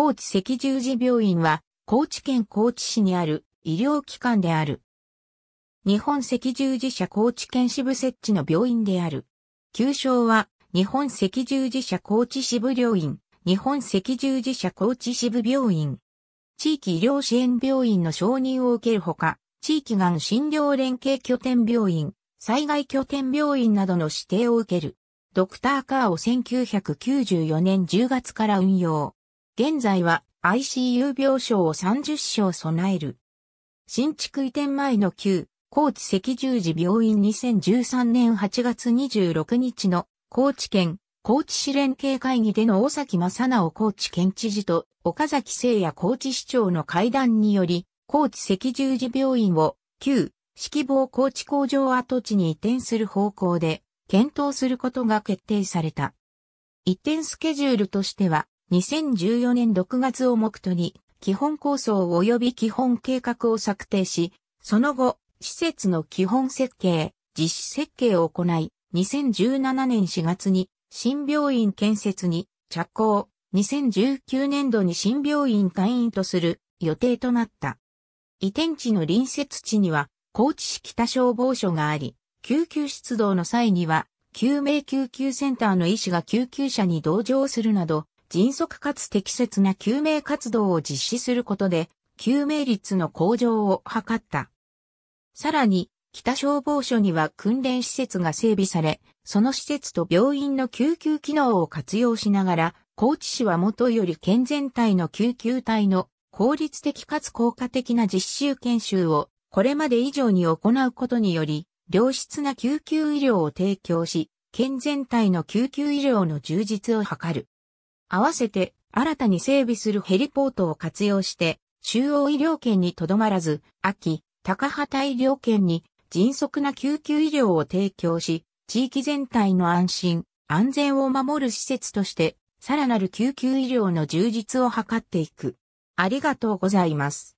高知赤十字病院は、高知県高知市にある医療機関である。日本赤十字社高知県支部設置の病院である。旧称は、日本赤十字社高知支部病院、日本赤十字社高知支部病院。地域医療支援病院の承認を受けるほか、地域がん診療連携拠点病院、災害拠点病院などの指定を受ける。ドクターカーを1994年10月から運用。現在は ICU 病床を30床備える。新築移転前の旧、高知赤十字病院2013年8月26日の高知県高知市連携会議での大崎正直高知県知事と岡崎聖也高知市長の会談により、高知赤十字病院を旧四季坊高知工場跡地に移転する方向で検討することが決定された。移転スケジュールとしては、2014年6月を目途に、基本構想及び基本計画を策定し、その後、施設の基本設計、実施設計を行い、2017年4月に新病院建設に着工、2019年度に新病院会員とする予定となった。移転地の隣接地には、高知市北消防署があり、救急出動の際には、救命救急センターの医師が救急車に同乗するなど、迅速かつ適切な救命活動を実施することで、救命率の向上を図った。さらに、北消防署には訓練施設が整備され、その施設と病院の救急機能を活用しながら、高知市はもとより県全体の救急隊の効率的かつ効果的な実習研修をこれまで以上に行うことにより、良質な救急医療を提供し、県全体の救急医療の充実を図る。合わせて新たに整備するヘリポートを活用して、中央医療圏にとどまらず、秋、高畑医療圏に迅速な救急医療を提供し、地域全体の安心、安全を守る施設として、さらなる救急医療の充実を図っていく。ありがとうございます。